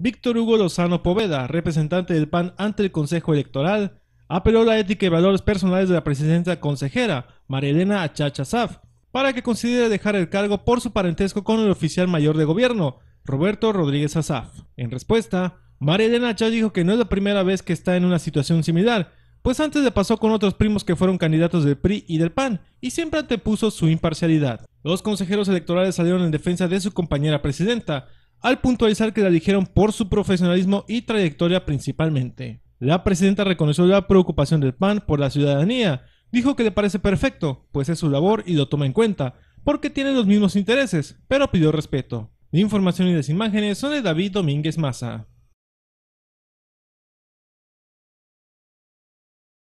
Víctor Hugo Lozano Poveda, representante del PAN ante el Consejo Electoral, apeló la ética y valores personales de la presidenta consejera, Marielena Achach para que considere dejar el cargo por su parentesco con el oficial mayor de gobierno, Roberto Rodríguez Asaf. En respuesta, Marielena Achach dijo que no es la primera vez que está en una situación similar, pues antes le pasó con otros primos que fueron candidatos del PRI y del PAN, y siempre antepuso su imparcialidad. Los consejeros electorales salieron en defensa de su compañera presidenta, al puntualizar que la eligieron por su profesionalismo y trayectoria principalmente. La presidenta reconoció la preocupación del PAN por la ciudadanía, dijo que le parece perfecto, pues es su labor y lo toma en cuenta, porque tiene los mismos intereses, pero pidió respeto. La información y las imágenes son de David Domínguez Maza.